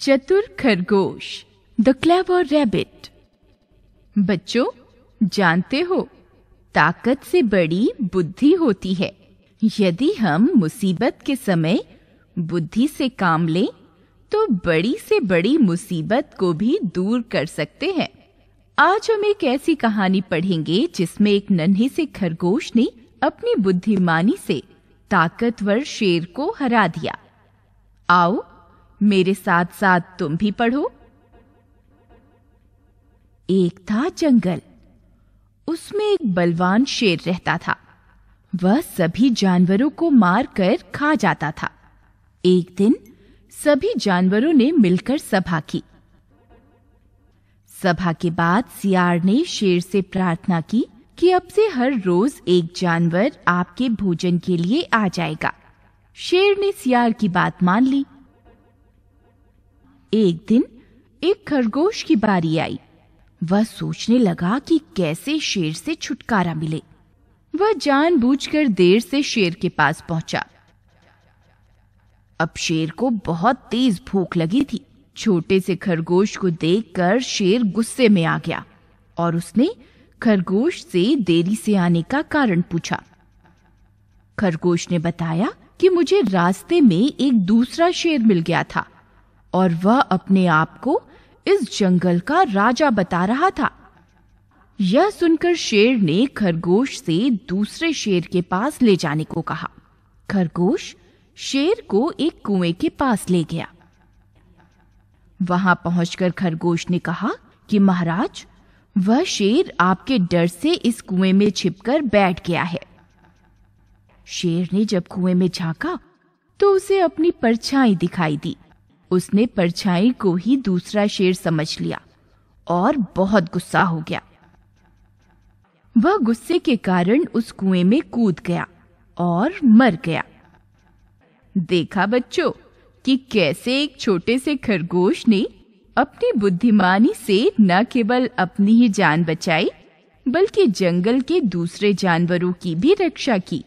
चतुर खरगोश the clever rabbit बच्चों जानते हो ताकत से बड़ी बुद्धि होती है यदि हम मुसीबत के समय बुद्धि से काम लें तो बड़ी से बड़ी मुसीबत को भी दूर कर सकते हैं आज हम एक ऐसी कहानी पढ़ेंगे जिसमें एक नन्हे से खरगोश ने अपनी बुद्धिमानी से ताकतवर शेर को हरा दिया आओ मेरे साथ साथ तुम भी पढ़ो एक था जंगल उसमें एक बलवान शेर रहता था वह सभी जानवरों को मार कर खा जाता था एक दिन सभी जानवरों ने मिलकर सभा की सभा के बाद सियार ने शेर से प्रार्थना की कि अब से हर रोज एक जानवर आपके भोजन के लिए आ जाएगा शेर ने सियार की बात मान ली एक दिन एक खरगोश की बारी आई वह सोचने लगा कि कैसे शेर से छुटकारा मिले वह जानबूझकर देर से शेर के पास पहुंचा अब शेर को बहुत तेज भूख लगी थी छोटे से खरगोश को देखकर शेर गुस्से में आ गया और उसने खरगोश से देरी से आने का कारण पूछा खरगोश ने बताया कि मुझे रास्ते में एक दूसरा शेर मिल गया था और वह अपने आप को इस जंगल का राजा बता रहा था यह सुनकर शेर ने खरगोश से दूसरे शेर के पास ले जाने को कहा खरगोश शेर को एक कुएं के पास ले गया वहां पहुंचकर खरगोश ने कहा कि महाराज वह शेर आपके डर से इस कुएं में छिपकर बैठ गया है शेर ने जब कुएं में झांका तो उसे अपनी परछाई दिखाई दी उसने परछाई को ही दूसरा शेर समझ लिया और बहुत गुस्सा हो गया वह गुस्से के कारण उस कुएं में कूद गया और मर गया देखा बच्चों कि कैसे एक छोटे से खरगोश ने अपनी बुद्धिमानी से न केवल अपनी ही जान बचाई बल्कि जंगल के दूसरे जानवरों की भी रक्षा की